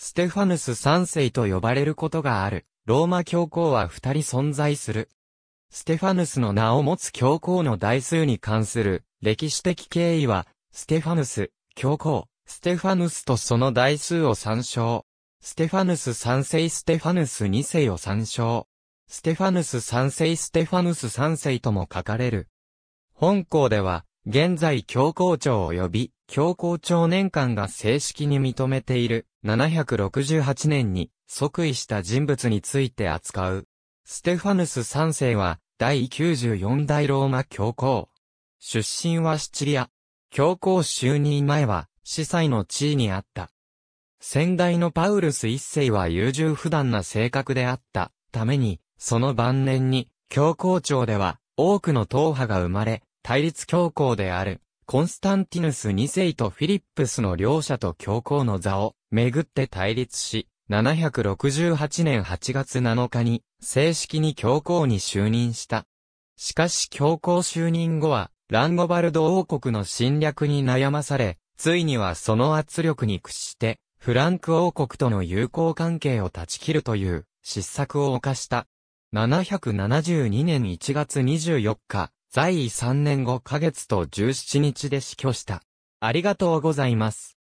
ステファヌス三世と呼ばれることがある、ローマ教皇は二人存在する。ステファヌスの名を持つ教皇の代数に関する歴史的経緯は、ステファヌス、教皇、ステファヌスとその代数を参照。ステファヌス三世ステファヌス二世を参照。ステファヌス三世ステファヌス三世とも書かれる。本校では、現在教皇庁及び教皇庁年間が正式に認めている768年に即位した人物について扱う。ステファヌス3世は、第94代ローマ教皇。出身はシチリア。教皇就任前は、司祭の地位にあった。先代のパウルス一世は優柔不断な性格であったために、その晩年に、教皇庁では、多くの党派が生まれ、対立教皇であるコンスタンティヌス2世とフィリップスの両者と教皇の座をめぐって対立し、768年8月7日に正式に教皇に就任した。しかし教皇就任後は、ランゴバルド王国の侵略に悩まされ、ついにはその圧力に屈して、フランク王国との友好関係を断ち切るという失策を犯した。772年1月24日、在位3年5ヶ月と17日で死去した。ありがとうございます。